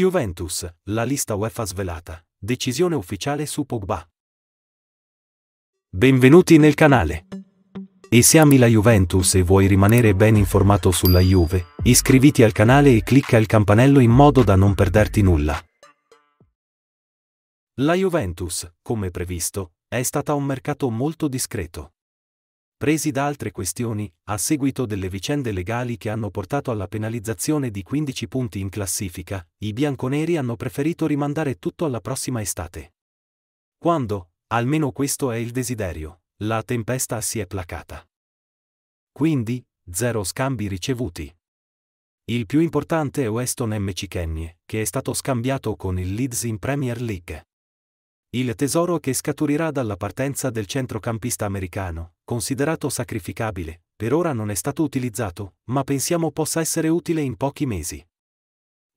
Juventus, la lista UEFA svelata. Decisione ufficiale su Pogba. Benvenuti nel canale. E se ami la Juventus e vuoi rimanere ben informato sulla Juve, iscriviti al canale e clicca il campanello in modo da non perderti nulla. La Juventus, come previsto, è stata un mercato molto discreto presi da altre questioni, a seguito delle vicende legali che hanno portato alla penalizzazione di 15 punti in classifica, i bianconeri hanno preferito rimandare tutto alla prossima estate. Quando, almeno questo è il desiderio, la tempesta si è placata. Quindi, zero scambi ricevuti. Il più importante è Weston M. Cichennie, che è stato scambiato con il Leeds in Premier League. Il tesoro che scaturirà dalla partenza del centrocampista americano, considerato sacrificabile, per ora non è stato utilizzato, ma pensiamo possa essere utile in pochi mesi.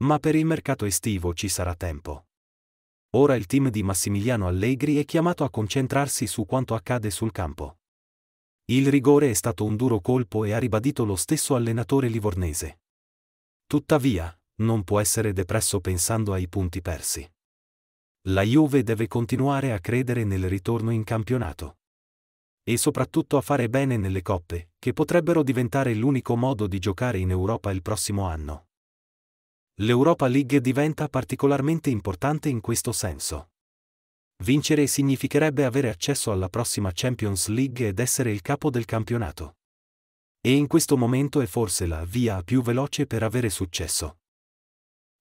Ma per il mercato estivo ci sarà tempo. Ora il team di Massimiliano Allegri è chiamato a concentrarsi su quanto accade sul campo. Il rigore è stato un duro colpo e ha ribadito lo stesso allenatore livornese. Tuttavia, non può essere depresso pensando ai punti persi. La Juve deve continuare a credere nel ritorno in campionato. E soprattutto a fare bene nelle coppe, che potrebbero diventare l'unico modo di giocare in Europa il prossimo anno. L'Europa League diventa particolarmente importante in questo senso. Vincere significherebbe avere accesso alla prossima Champions League ed essere il capo del campionato. E in questo momento è forse la via più veloce per avere successo.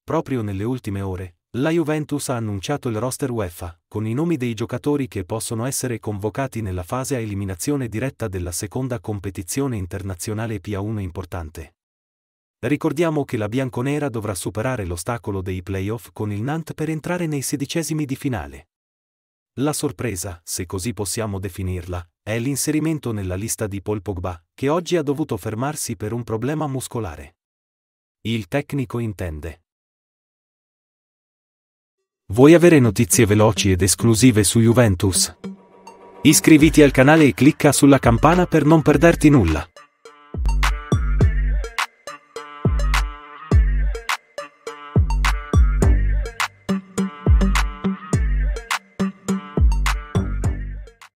Proprio nelle ultime ore, la Juventus ha annunciato il roster UEFA, con i nomi dei giocatori che possono essere convocati nella fase a eliminazione diretta della seconda competizione internazionale PA1 importante. Ricordiamo che la bianconera dovrà superare l'ostacolo dei playoff con il Nantes per entrare nei sedicesimi di finale. La sorpresa, se così possiamo definirla, è l'inserimento nella lista di Paul Pogba, che oggi ha dovuto fermarsi per un problema muscolare. Il tecnico intende vuoi avere notizie veloci ed esclusive su Juventus? Iscriviti al canale e clicca sulla campana per non perderti nulla.